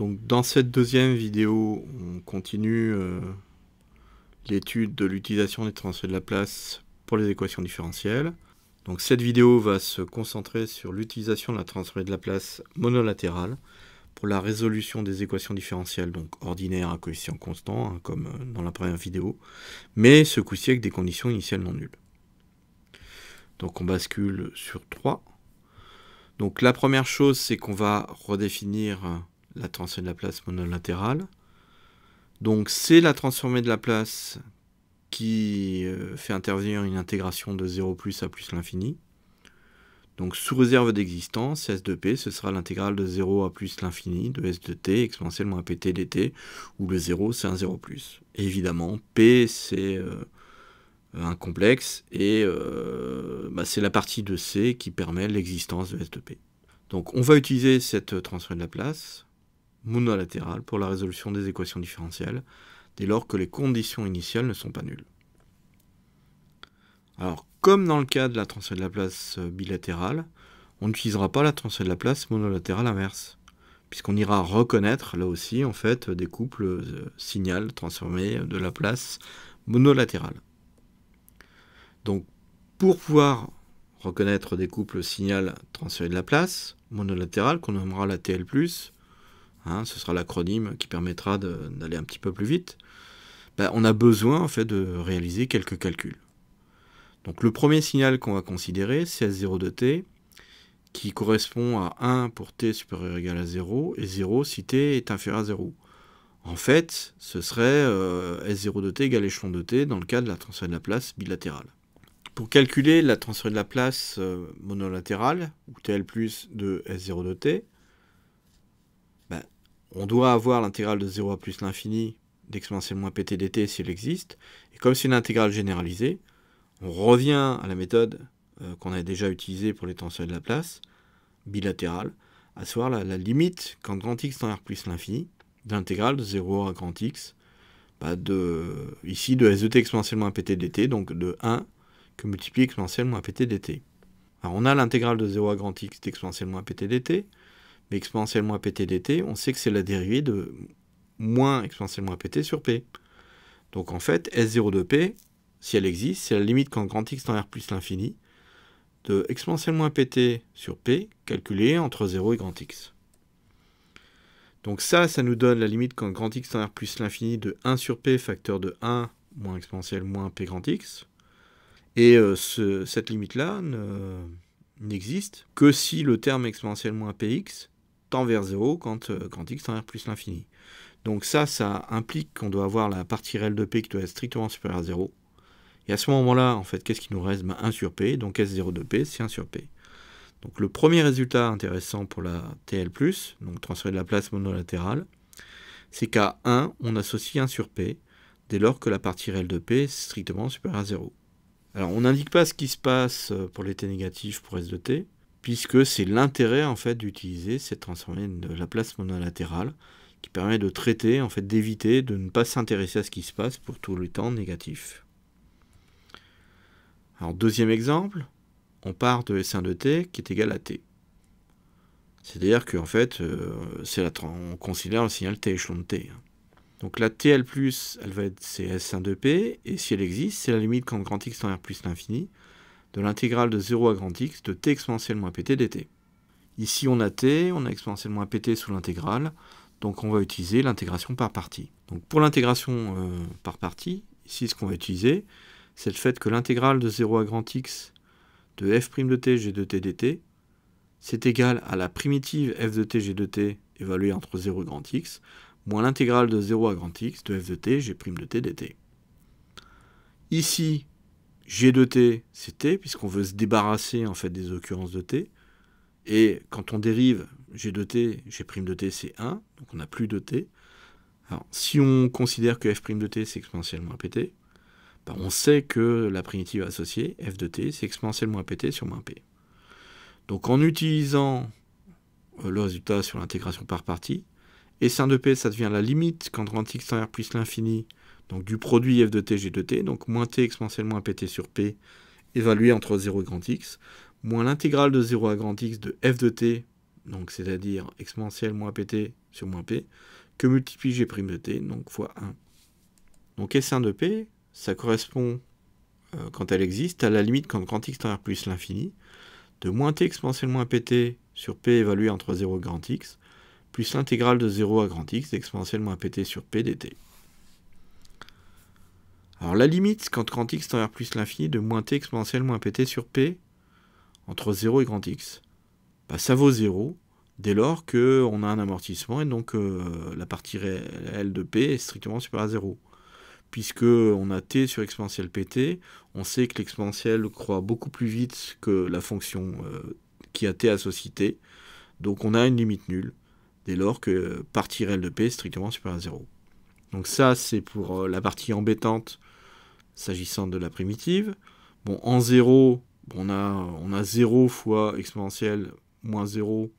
Donc dans cette deuxième vidéo, on continue euh, l'étude de l'utilisation des transferts de la place pour les équations différentielles. Donc cette vidéo va se concentrer sur l'utilisation de la transformée de la place monolatérale pour la résolution des équations différentielles, donc ordinaires à coefficient constant, hein, comme euh, dans la première vidéo, mais ce coup-ci avec des conditions initiales non nulles. Donc on bascule sur 3. Donc la première chose, c'est qu'on va redéfinir euh, la transformée de place monolatérale. Donc c'est la transformée de la place qui euh, fait intervenir une intégration de 0 plus à plus l'infini. Donc sous réserve d'existence, S de P, ce sera l'intégrale de 0 à plus l'infini de S de T exponentiellement moins PT dt, où le 0 c'est un 0 plus. évidemment, P c'est euh, un complexe et euh, bah, c'est la partie de C qui permet l'existence de S de P. Donc on va utiliser cette transformée de la place monolatérale pour la résolution des équations différentielles, dès lors que les conditions initiales ne sont pas nulles. Alors, comme dans le cas de la transfert de Laplace euh, bilatérale, on n'utilisera pas la transfert de Laplace monolatérale inverse, puisqu'on ira reconnaître, là aussi, en fait, des couples euh, signal transformés de la place monolatérale. Donc, pour pouvoir reconnaître des couples signal transformés de la place monolatérale, qu'on nommera la TL+, Hein, ce sera l'acronyme qui permettra d'aller un petit peu plus vite, ben, on a besoin en fait de réaliser quelques calculs. Donc le premier signal qu'on va considérer, c'est 0 de t, qui correspond à 1 pour t supérieur ou égal à 0, et 0 si t est inférieur à 0. En fait, ce serait euh, S0 de t égale échelon de t dans le cas de la transfert de la place bilatérale. Pour calculer la transfert de la place euh, monolatérale, ou TL plus de S0 de t, on doit avoir l'intégrale de 0 à plus l'infini d'exponentielle moins pt dt si elle existe. Et comme c'est une intégrale généralisée, on revient à la méthode euh, qu'on avait déjà utilisée pour les tenseurs de place, bilatérale, à savoir la, limite quand grand x tend r plus l'infini de l'intégrale de 0 à grand x, bah de, ici de e t exponentielle moins pt dt, donc de 1 que multiplie exponentielle moins pt dt. Alors on a l'intégrale de 0 à grand x d'exponentielle moins pt dt, mais exponentielle moins pt dt, on sait que c'est la dérivée de moins exponentielle moins pt sur p. Donc en fait, S0 de p, si elle existe, c'est la limite quand grand x tend vers plus l'infini de exponentielle moins pt sur p calculée entre 0 et grand x. Donc ça, ça nous donne la limite quand grand x tend vers plus l'infini de 1 sur p facteur de 1 moins exponentielle moins p grand x. Et euh, cette limite-là n'existe que si le terme exponentielle moins px tend vers 0 quand, euh, quand x tend vers plus l'infini. Donc ça, ça implique qu'on doit avoir la partie réelle de p qui doit être strictement supérieure à 0. Et à ce moment-là, en fait, qu'est-ce qui nous reste 1 ben, sur p, donc S0 de p, c'est 1 sur p. Donc le premier résultat intéressant pour la TL+, donc transfert de la place monolatérale, c'est qu'à 1, on associe 1 sur p, dès lors que la partie réelle de p est strictement supérieure à 0. Alors on n'indique pas ce qui se passe euh, pour les t négatifs pour S de t, puisque c'est l'intérêt en fait d'utiliser cette transformée de la place monolatérale qui permet de traiter, en fait d'éviter de ne pas s'intéresser à ce qui se passe pour tout le temps négatif. Alors deuxième exemple, on part de S1 de t qui est égal à t. C'est-à-dire qu'en fait, euh, on considère le signal t échelon de t. Hein. Donc la TL+, elle va être c'est S1 de p, et si elle existe, c'est la limite quand grand x tend vers plus l'infini, de l'intégrale de 0 à grand x de t exponentielle moins pt dt. Ici on a t, on a exponentielle moins pt sous l'intégrale, donc on va utiliser l'intégration par partie. Donc pour l'intégration euh, par partie, ici ce qu'on va utiliser, c'est le fait que l'intégrale de 0 à grand x de f' de t g de t dt, c'est égal à la primitive f de t g de t évaluée entre 0 et grand x, moins l'intégrale de 0 à grand x de f de t g' de t dt. Ici, G de t, c'est t, puisqu'on veut se débarrasser en fait des occurrences de t. Et quand on dérive G de t, G' de t, c'est 1, donc on n'a plus de t. Alors, si on considère que f' de t, c'est exponentiellement pt, bah, on sait que la primitive associée, f de t, c'est moins pt sur moins p. Donc en utilisant euh, le résultat sur l'intégration par partie, et 1 de p, ça devient la limite quand grand x tend vers plus l'infini donc du produit f de t g de t, donc moins t exponentielle moins pt sur p, évalué entre 0 et grand x, moins l'intégrale de 0 à grand x de f de t, donc c'est-à-dire exponentielle moins pt sur moins p, que multiplie g' de t, donc fois 1. Donc S1 de p, ça correspond, euh, quand elle existe, à la limite quand grand x tend vers plus l'infini, de moins t exponentielle moins pt sur p évalué entre 0 et grand x, plus l'intégrale de 0 à grand x d'exponentielle moins pt sur p dt. Alors la limite quand grand x tend vers plus l'infini de moins t exponentielle moins pt sur p entre 0 et grand x, bah, ça vaut 0 dès lors qu'on a un amortissement et donc euh, la partie réelle de p est strictement supérieure à 0. Puisque on a t sur exponentielle pt, on sait que l'exponentielle croît beaucoup plus vite que la fonction euh, qui a t associée, donc on a une limite nulle dès lors que partie réelle de p est strictement supérieure à 0. Donc ça, c'est pour euh, la partie embêtante s'agissant de la primitive. Bon, en 0, on a, on a 0 fois exponentielle moins 0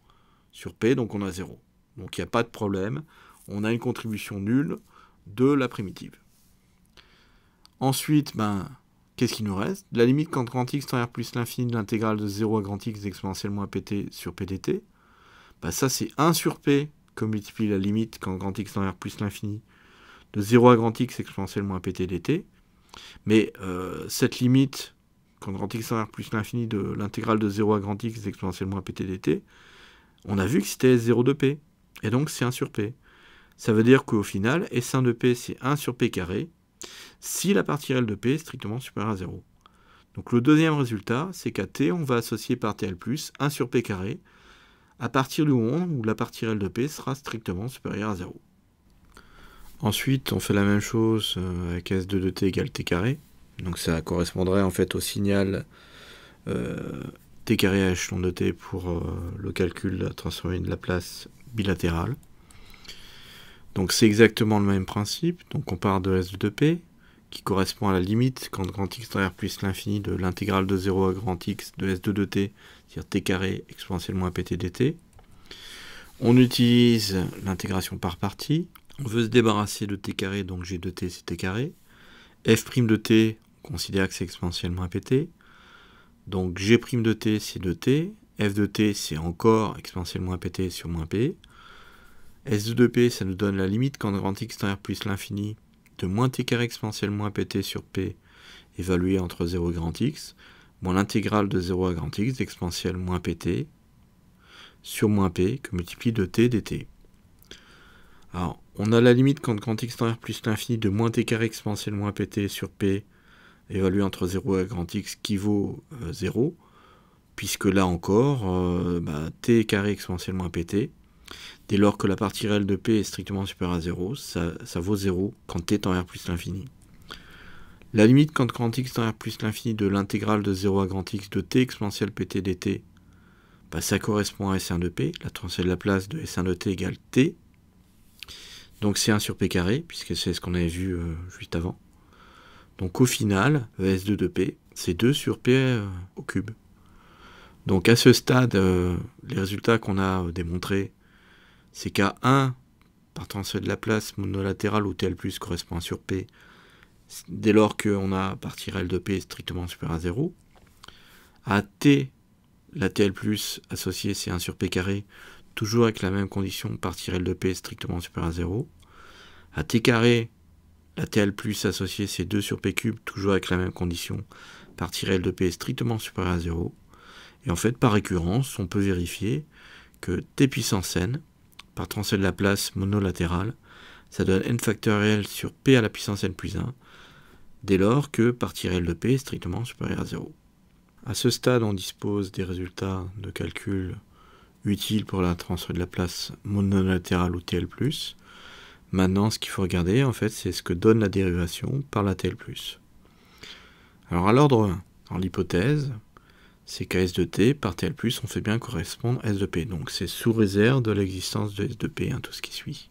sur p, donc on a 0. Donc il n'y a pas de problème, on a une contribution nulle de la primitive. Ensuite, ben, qu'est-ce qu'il nous reste La limite quand grand x tend r plus l'infini de l'intégrale de 0 à grand x exponentielle moins pt sur pdt, ben, ça c'est 1 sur p que multiplie la limite quand grand x tend r plus l'infini de 0 à grand x exponentielle moins pt dt, mais euh, cette limite, quand grand x r plus l'infini de l'intégrale de 0 à grand x exponentiellement moins pt dt, on a vu que c'était S0 de p. Et donc c'est 1 sur p. Ça veut dire qu'au final, S1 de p, c'est 1 sur p carré, si la partie réelle de p est strictement supérieure à 0. Donc le deuxième résultat, c'est qu'à t, on va associer par TL+, plus 1 sur p carré, à partir du moment où la partie réelle de p sera strictement supérieure à 0. Ensuite, on fait la même chose euh, avec S2 de t égale t carré. Donc ça correspondrait en fait au signal euh, t carré à échelon de t pour euh, le calcul transformé de la place bilatérale. Donc c'est exactement le même principe. Donc on part de S de p qui correspond à la limite quand grand x R plus l'infini de l'intégrale de 0 à grand x de S 2 de t cest c'est-à-dire t carré exponentiellement à pt dt. On utilise l'intégration par partie, on veut se débarrasser de t carré, donc g de t c'est t carré. f' de t, on considère que c'est exponentielle moins pt. Donc g' de t c'est 2t. f de t c'est encore exponentielle moins pt sur moins p. s de p ça nous donne la limite quand grand x tend plus l'infini de moins t carré exponentielle moins pt sur p évalué entre 0 et grand x moins l'intégrale de 0 à grand x d'exponentielle moins pt sur moins p que multiplie de t dt. Alors, on a la limite quand, grand x tend R plus l'infini de moins t carré exponentiel moins pt sur p évalué entre 0 et grand x qui vaut 0, euh, puisque là encore, euh, bah, t carré exponentiel moins pt, dès lors que la partie réelle de p est strictement supérieure à 0, ça, vaut 0 quand t tend R plus l'infini. La limite quand grand x tend R plus l'infini de l'intégrale de 0 à grand x de t exponentielle pt dt, bah, ça correspond à S1 de p, la transfert de la place de S1 de t égale t donc c'est 1 sur P carré, puisque c'est ce qu'on avait vu euh, juste avant. Donc au final, S2 de P, c'est 2 sur P euh, au cube. Donc à ce stade, euh, les résultats qu'on a démontrés, c'est qu'à 1, partant de la place monolatérale où TL plus correspond à sur P, dès lors qu'on a partir L de P strictement supérieur à 0, à T, la TL plus associée c'est 1 sur P carré, toujours avec la même condition, partie L de P est strictement supérieur à 0. A T carré, la TL plus associée c'est 2 sur P cube, toujours avec la même condition, partir L de P est strictement supérieur à 0. Et en fait, par récurrence, on peut vérifier que T puissance N, par transfert de la place monolatérale, ça donne N factoriel sur P à la puissance N plus 1, dès lors que partie L de P est strictement supérieur à 0. À ce stade, on dispose des résultats de calcul utile pour la transfert de la place monolatérale ou TL+. Maintenant, ce qu'il faut regarder, en fait, c'est ce que donne la dérivation par la TL+. Alors, à l'ordre 1, l'hypothèse, c'est qu'à S de t, par TL+, on fait bien correspondre S de P. Donc, c'est sous réserve de l'existence de S de P, hein, tout ce qui suit.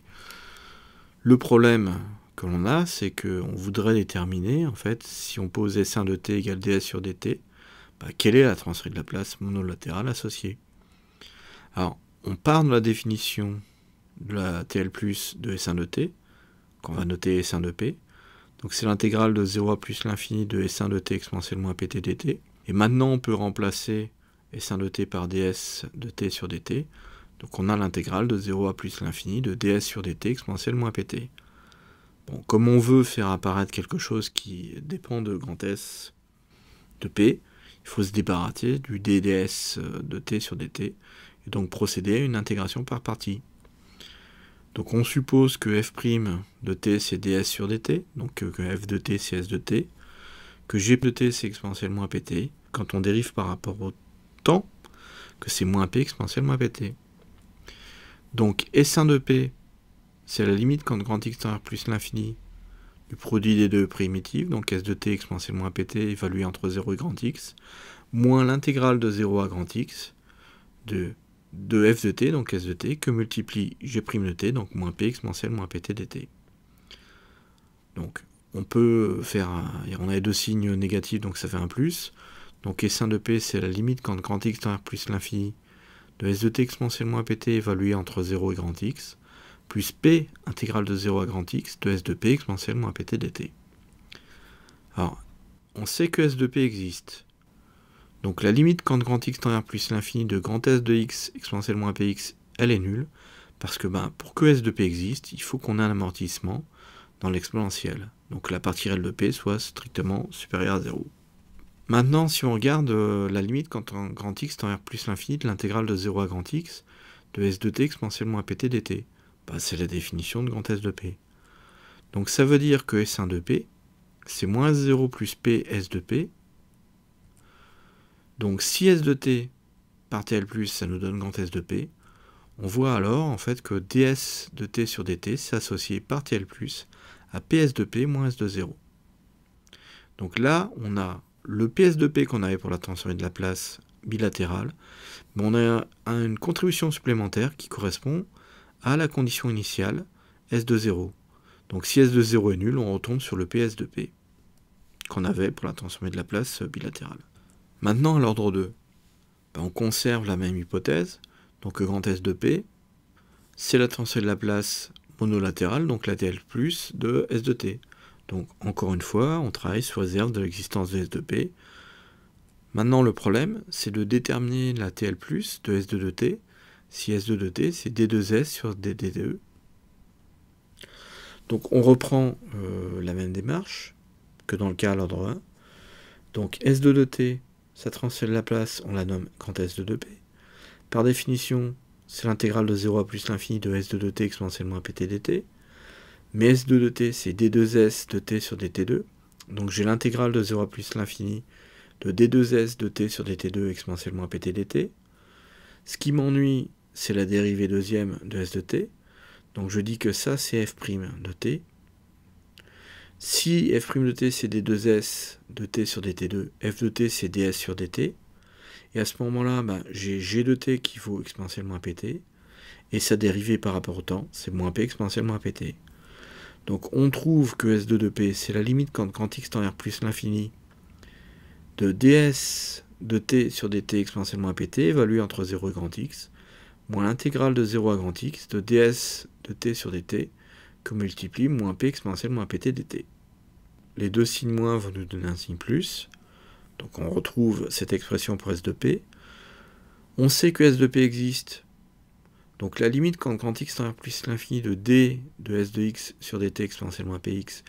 Le problème que l'on a, c'est qu'on voudrait déterminer, en fait, si on pose S1 de t égale ds sur dt, bah, quelle est la transfert de la place monolatérale associée alors, on part de la définition de la TL plus de S1 de T, qu'on va noter S1 de P. Donc c'est l'intégrale de 0 à plus l'infini de S1 de T exponentielle moins PT dt. Et maintenant, on peut remplacer S1 de T par ds de T sur dt. Donc on a l'intégrale de 0 à plus l'infini de ds sur dt exponentielle moins pt. Bon, comme on veut faire apparaître quelque chose qui dépend de grand S de P, il faut se débarrasser du DDS euh, de T sur DT et donc procéder à une intégration par partie. Donc on suppose que f' de t c'est ds sur dt, donc euh, que f de t c'est s de t, que g de t c'est exponentielle moins pt, quand on dérive par rapport au temps, que c'est moins p exponentielle moins pt. Donc s1 de p, c'est la limite quand grand x tend vers plus l'infini du produit des deux primitives, donc S de t exponentielle moins pt évalué entre 0 et grand x, moins l'intégrale de 0 à grand x de, de f de t, donc S de t, que multiplie g' de t, donc moins p exponentielle moins pt dt. Donc on peut faire, on a les deux signes négatifs, donc ça fait un plus. Donc S1 de P, c'est la limite quand grand X tend vers plus l'infini de S de T exponentielle moins PT évalué entre 0 et grand X plus P intégrale de 0 à grand X de S de P exponentielle moins PT dt. Alors, on sait que S de P existe. Donc la limite quand grand X tend vers plus l'infini de grand S de X exponentielle moins PX, elle est nulle. Parce que ben, pour que S de P existe, il faut qu'on ait un amortissement dans l'exponentielle. Donc la partie réelle de P soit strictement supérieure à 0. Maintenant, si on regarde euh, la limite quand grand x tend vers plus l'infini de l'intégrale de 0 à grand x de s de t exponentielle moins pt dt, bah, c'est la définition de grand S de P. Donc ça veut dire que S1 de P, c'est moins 0 plus P S de P. Donc si S de T par TL plus, ça nous donne grand S de P, on voit alors en fait que ds de t sur dt s'associe associé par TL plus à ps de p moins s de 0. Donc là, on a le ps de p qu'on avait pour la tension de la place bilatérale, mais on a une contribution supplémentaire qui correspond à la condition initiale S de 0. Donc si S de 0 est nul, on retombe sur le PS de P qu'on avait pour la transformée de la place euh, bilatérale. Maintenant, à l'ordre 2, ben, on conserve la même hypothèse. Donc euh, grand S de P, c'est la transformée de la place monolatérale, donc la TL plus de S de T. Donc encore une fois, on travaille sous réserve de l'existence de S de P. Maintenant, le problème, c'est de déterminer la TL plus de S de 2T si S2 de t c'est D2S sur DD2. E. Donc on reprend euh, la même démarche que dans le cas à l'ordre 1. Donc S2 de T, ça transfère la place, on la nomme quand S2 de P. Par définition, c'est l'intégrale de 0 à plus l'infini de S2 de T exponentielle moins PT dt. Mais S2 de T, c'est D2S de T sur dt2. Donc j'ai l'intégrale de 0 à plus l'infini de D2S de T sur dt2 exponentielle moins PT dt. Ce qui m'ennuie, c'est la dérivée deuxième de S de t. Donc je dis que ça, c'est f' de t. Si f' de t, c'est d 2s de t sur dt2, f de t, c'est ds sur dt. Et à ce moment-là, bah, j'ai g de t qui vaut exponentiellement moins pt. Et sa dérivée par rapport au temps, c'est moins p exponentiellement moins pt. Donc on trouve que s2 de p, c'est la limite quand, quand x tend vers plus l'infini de ds de t sur dt exponentiellement moins pt, évalué entre 0 et grand x, moins l'intégrale de 0 à grand x de ds de t sur dt que multiplie moins p exponentielle moins pt dt. Les deux signes moins vont nous donner un signe plus. Donc on retrouve cette expression pour S de P. On sait que S de P existe. Donc la limite quand grand x tend plus l'infini de D de S de x sur dt exponentielle moins px,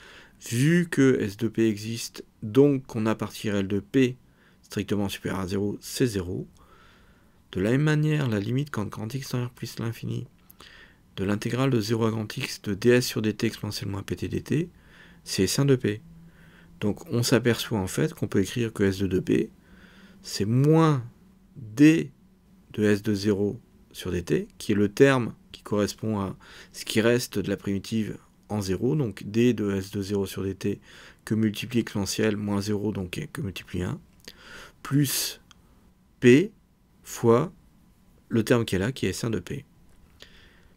vu que S de P existe, donc qu'on a partir L de P strictement supérieur à 0, c'est 0. De la même manière, la limite quand grand x tend plus l'infini de l'intégrale de 0 à grand x de ds sur dt exponentielle moins pt dt, c'est s1 de p. Donc on s'aperçoit en fait qu'on peut écrire que s de 2p, c'est moins d de s de 0 sur dt, qui est le terme qui correspond à ce qui reste de la primitive en 0, donc d de s de 0 sur dt que multiplie exponentielle moins 0, donc que multiplie 1, plus p fois le terme qui est là, qui est S1 de P.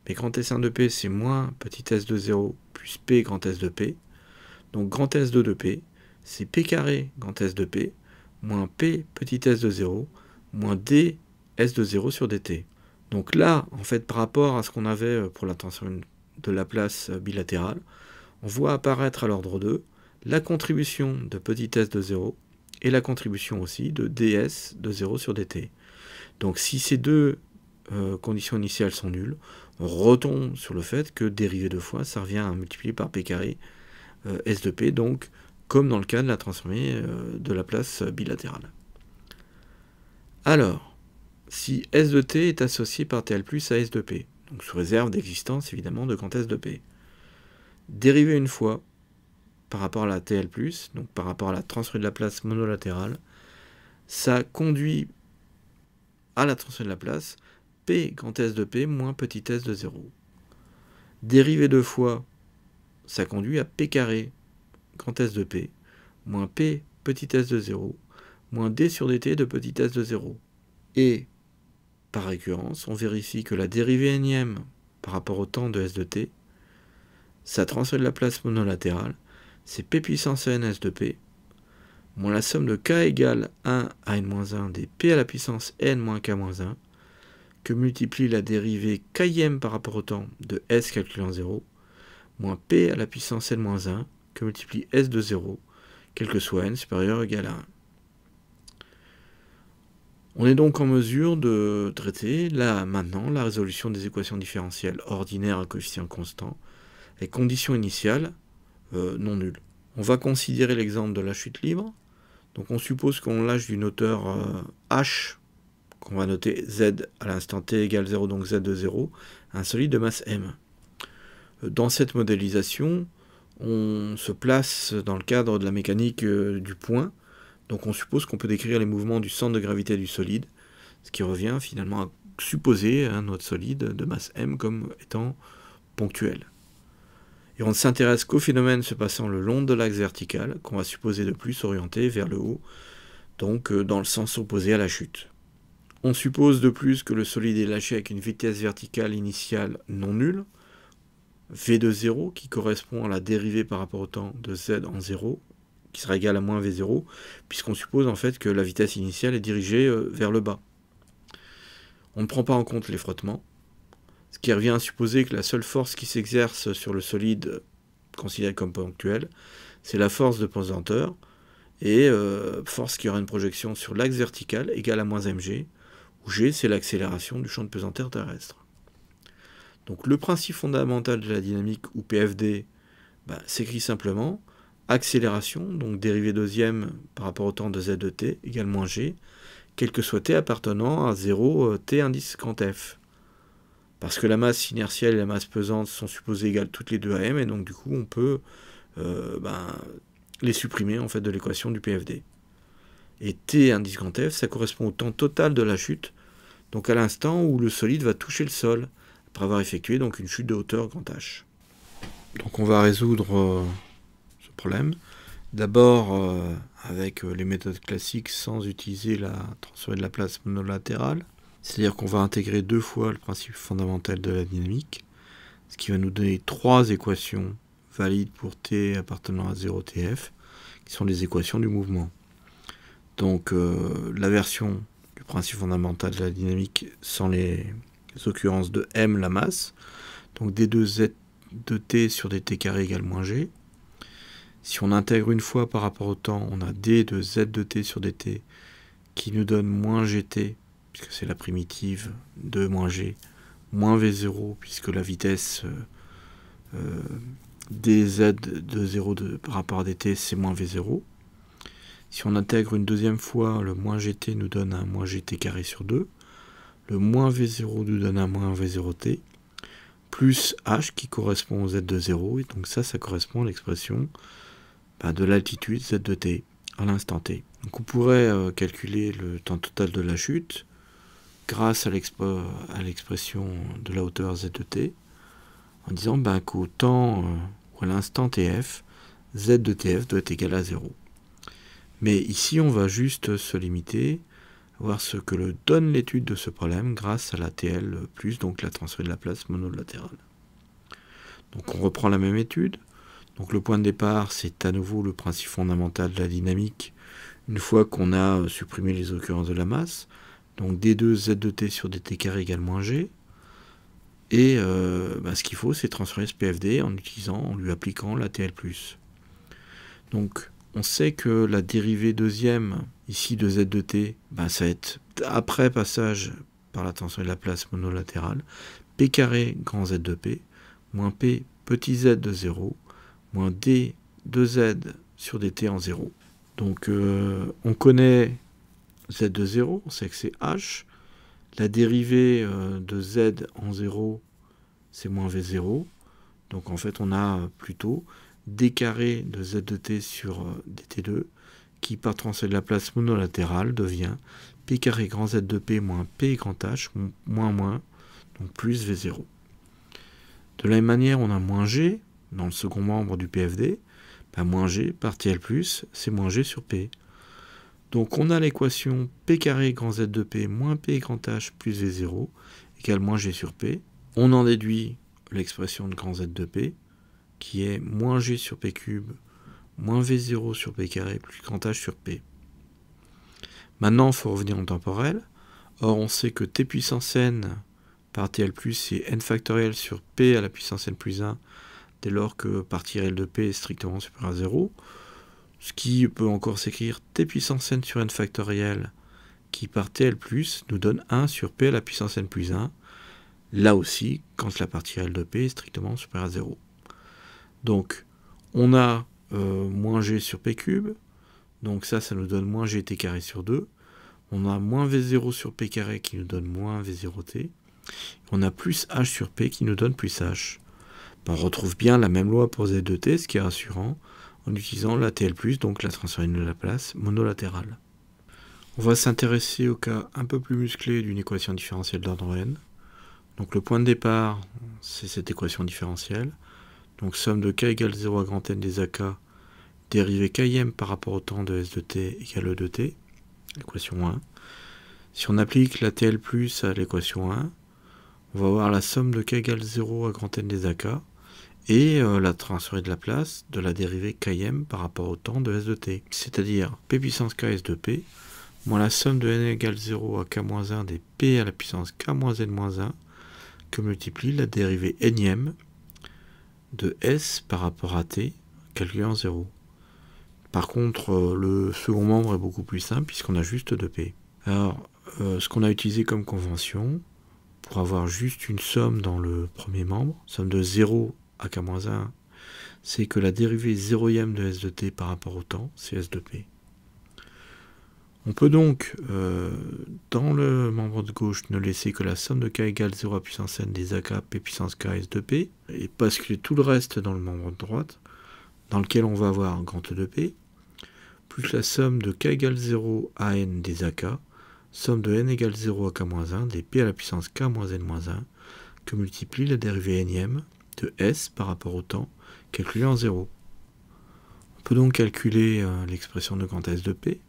Mais grand S1 de P, c'est moins petit S de 0 plus P grand S de P. Donc grand S2 de P, c'est P carré grand S de P moins P petit S de 0 moins D S de 0 sur dt. Donc là, en fait, par rapport à ce qu'on avait euh, pour la tension de place euh, bilatérale, on voit apparaître à l'ordre 2 la contribution de petit s de 0 et la contribution aussi de ds de 0 sur dt. Donc si ces deux euh, conditions initiales sont nulles, on retombe sur le fait que dérivée de fois, ça revient à multiplier par p carré euh, s de p, donc comme dans le cas de la transformée euh, de la place bilatérale. Alors, si s de t est associé par tl plus à s de p, donc sous réserve d'existence évidemment de quand s de p, dérivé une fois par rapport à la tl plus, donc par rapport à la transformée de la place monolatérale, ça conduit à la transformée de la place, P grand S de P moins petit s de 0. dérivée deux fois, ça conduit à P carré grand S de P moins P petit s de 0 moins D sur dt de petit s de 0. Et, par récurrence, on vérifie que la dérivée énième par rapport au temps de S de t, sa transfert de place monolatérale, c'est P puissance n S de P moins la somme de k égale 1 à n-1 des p à la puissance n-k-1 que multiplie la dérivée km par rapport au temps de s calculant 0 moins p à la puissance n-1 que multiplie s de 0 quel que soit n supérieur ou égal à 1. On est donc en mesure de traiter là maintenant la résolution des équations différentielles ordinaires à coefficient constant et conditions initiales euh, non nulles. On va considérer l'exemple de la chute libre. Donc on suppose qu'on lâche d'une hauteur euh, h, qu'on va noter z à l'instant t égale 0, donc z de 0, un solide de masse m. Euh, dans cette modélisation, on se place dans le cadre de la mécanique euh, du point, donc on suppose qu'on peut décrire les mouvements du centre de gravité du solide, ce qui revient finalement à supposer un hein, notre solide de masse m comme étant ponctuel et on ne s'intéresse qu'au phénomène se passant le long de l'axe vertical, qu'on va supposer de plus orienté vers le haut, donc euh, dans le sens opposé à la chute. On suppose de plus que le solide est lâché avec une vitesse verticale initiale non nulle, V de 0, qui correspond à la dérivée par rapport au temps de Z en 0, qui sera égale à moins V0, puisqu'on suppose en fait que la vitesse initiale est dirigée euh, vers le bas. On ne prend pas en compte les frottements, ce qui revient à supposer que la seule force qui s'exerce sur le solide considéré comme ponctuel, c'est la force de pesanteur, et euh, force qui aura une projection sur l'axe vertical égale à moins mg, où g c'est l'accélération du champ de pesanteur terrestre. Donc le principe fondamental de la dynamique ou PFD bah, s'écrit simplement accélération, donc dérivée deuxième par rapport au temps de z de t égale moins g, quel que soit t appartenant à 0 euh, t indice quand f parce que la masse inertielle et la masse pesante sont supposées égales toutes les deux à m, et donc du coup on peut euh, ben, les supprimer en fait de l'équation du PFD. Et T indice F, ça correspond au temps total de la chute, donc à l'instant où le solide va toucher le sol, après avoir effectué donc une chute de hauteur H. Donc on va résoudre euh, ce problème. D'abord euh, avec les méthodes classiques sans utiliser la transformée de la place monolatérale. C'est-à-dire qu'on va intégrer deux fois le principe fondamental de la dynamique, ce qui va nous donner trois équations valides pour t appartenant à 0 tf, qui sont les équations du mouvement. Donc euh, la version du principe fondamental de la dynamique sans les occurrences de m, la masse, donc d2z de t sur dt carré égale moins g. Si on intègre une fois par rapport au temps, on a d de z de t sur dt qui nous donne moins gt puisque c'est la primitive, de moins g, moins v0, puisque la vitesse euh, euh dz de 0 par rapport à dt, c'est moins v0. Si on intègre une deuxième fois, le moins gt nous donne un moins gt carré sur 2. Le moins v0 nous donne un moins v0t, plus h qui correspond au z de 0, et donc ça, ça correspond à l'expression bah, de l'altitude z de t à l'instant t. Donc on pourrait euh, calculer le temps total de la chute grâce à l'expression de la hauteur z de t, en disant ben, qu'au temps euh, ou à l'instant TF, Z de TF doit être égal à 0. Mais ici, on va juste se limiter à voir ce que le donne l'étude de ce problème grâce à la TL+, plus donc la transfert de la place monolatérale. Donc on reprend la même étude. Donc le point de départ, c'est à nouveau le principe fondamental de la dynamique. Une fois qu'on a supprimé les occurrences de la masse, donc D2, Z de T sur DT carré égale moins G. Et euh, bah, ce qu'il faut, c'est transférer ce PFD en utilisant, en lui appliquant la TL+. Donc on sait que la dérivée deuxième ici de Z de T, bah, ça va être après passage par la tension et la place monolatérale, P carré grand Z de P, moins P petit z de 0, moins D de Z sur DT en 0. Donc euh, on connaît z de 0, c'est que c'est h. La dérivée euh, de z en 0, c'est moins v0. Donc en fait, on a plutôt d carré de z de t sur euh, dt2 qui, par transfert de la place monolatérale, devient p carré grand z de p moins p grand h moins moins, donc plus v0. De la même manière, on a moins g dans le second membre du PFD. Bah, moins g par TL plus, c'est moins g sur p. Donc on a l'équation p carré grand z de p moins p grand h plus v0 égale moins g sur p. On en déduit l'expression de grand z de p qui est moins g sur p cube moins v0 sur p carré plus grand h sur p. Maintenant, il faut revenir en temporel. Or, on sait que t puissance n par tl plus c'est n factoriel sur p à la puissance n plus 1 dès lors que partie L de p est strictement supérieure à 0 ce qui peut encore s'écrire t puissance n sur n factoriel qui par tl plus nous donne 1 sur p à la puissance n plus 1, là aussi quand la partie l de p est strictement supérieure à 0. Donc on a euh, moins g sur p cube, donc ça, ça nous donne moins gt carré sur 2. On a moins v0 sur p carré qui nous donne moins v0t. On a plus h sur p qui nous donne plus h. Ben, on retrouve bien la même loi pour z2t, ce qui est rassurant en utilisant la TL+, donc la transférine de la place, monolatérale. On va s'intéresser au cas un peu plus musclé d'une équation différentielle d'ordre n. Donc le point de départ, c'est cette équation différentielle. Donc somme de k égale 0 à grand n des ak, dérivée km par rapport au temps de s de t égale e de t, équation 1. Si on applique la TL+, à l'équation 1, on va avoir la somme de k égale 0 à grand n des ak, et euh, la transférée de la place de la dérivée Km par rapport au temps de S de t. C'est-à-dire P puissance K S de P moins la somme de n égale 0 à k-1 des p à la puissance k-n-1 que multiplie la dérivée Nème de s par rapport à t calculée en 0. Par contre, euh, le second membre est beaucoup plus simple puisqu'on a juste 2p. Alors, euh, ce qu'on a utilisé comme convention, pour avoir juste une somme dans le premier membre, somme de 0 k 1 c'est que la dérivée 0ème de S de t par rapport au temps, c'est S de p. On peut donc, euh, dans le membre de gauche, ne laisser que la somme de k égale 0 à puissance n des AK p puissance k S de p, et basculer tout le reste dans le membre de droite, dans lequel on va avoir grand e de p, plus la somme de k égale 0 à n des AK, somme de n égale 0 à k-1 des p à la puissance k n 1, que multiplie la dérivée nème de s par rapport au temps calculé en 0. On peut donc calculer euh, l'expression de grand S de P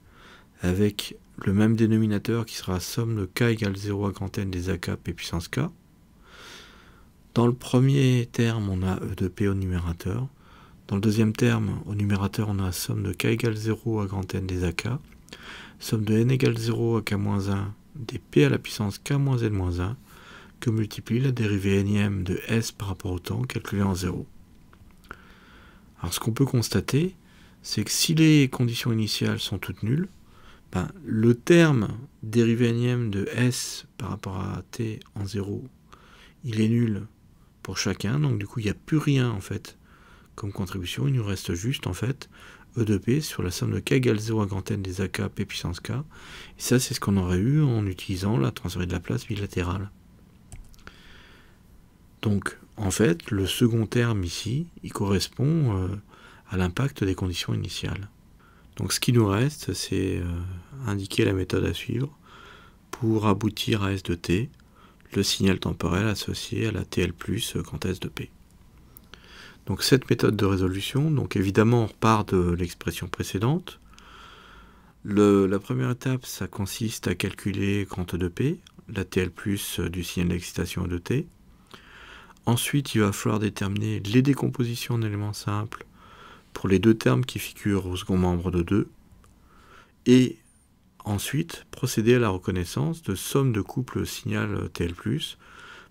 avec le même dénominateur qui sera somme de k égale 0 à grand N des AK P puissance k. Dans le premier terme, on a E de P au numérateur. Dans le deuxième terme, au numérateur, on a somme de k égale 0 à grand N des AK. Somme de n égale 0 à k-1 des p à la puissance k-n-1 moins multiplie la dérivée énième de s par rapport au temps calculé en 0. Alors ce qu'on peut constater, c'est que si les conditions initiales sont toutes nulles, ben, le terme dérivée énième de s par rapport à t en 0, il est nul pour chacun, donc du coup il n'y a plus rien en fait comme contribution, il nous reste juste en fait E de P sur la somme de K égale 0 à grand N des AK P puissance K. Et ça c'est ce qu'on aurait eu en utilisant la transférée de la place bilatérale. Donc, en fait, le second terme ici, il correspond euh, à l'impact des conditions initiales. Donc, ce qui nous reste, c'est euh, indiquer la méthode à suivre pour aboutir à S de T, le signal temporel associé à la TL+, quand S de P. Donc cette méthode de résolution, donc évidemment on repart de l'expression précédente. la première étape, ça consiste à calculer quand E de P, la TL du signal d'excitation de T. Ensuite, il va falloir déterminer les décompositions en éléments simples pour les deux termes qui figurent au second membre de 2. Et ensuite, procéder à la reconnaissance de somme de couples signal TL+,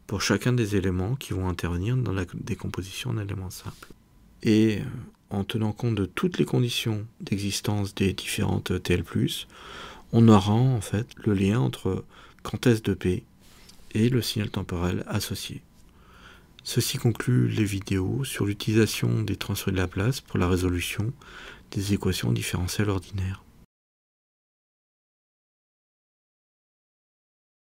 pour chacun des éléments qui vont intervenir dans la décomposition en éléments simples. Et euh, en tenant compte de toutes les conditions d'existence des différentes TL+, on aura en fait le lien entre quand de P et le signal temporel associé. Ceci conclut les vidéos sur l'utilisation des transferts de Laplace pour la résolution des équations différentielles ordinaires.